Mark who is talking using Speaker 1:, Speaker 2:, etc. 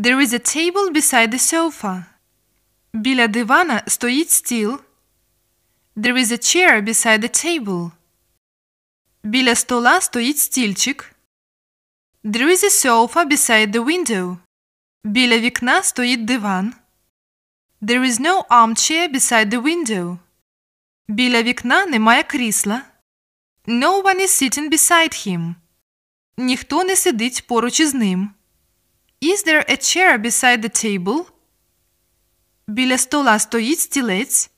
Speaker 1: There is a table beside the sofa. Біля дивана стоїть стіл. There is a chair beside the table. Біля стола стоїть стільчик. There is a sofa beside the window. Біля вікна стоїть диван. There is no armchair beside the window. Біля вікна немає крісла. No one is sitting beside him. Ніхто не сидить поруч із ним. Is there a chair beside the table? Біля стола стоїть стілець.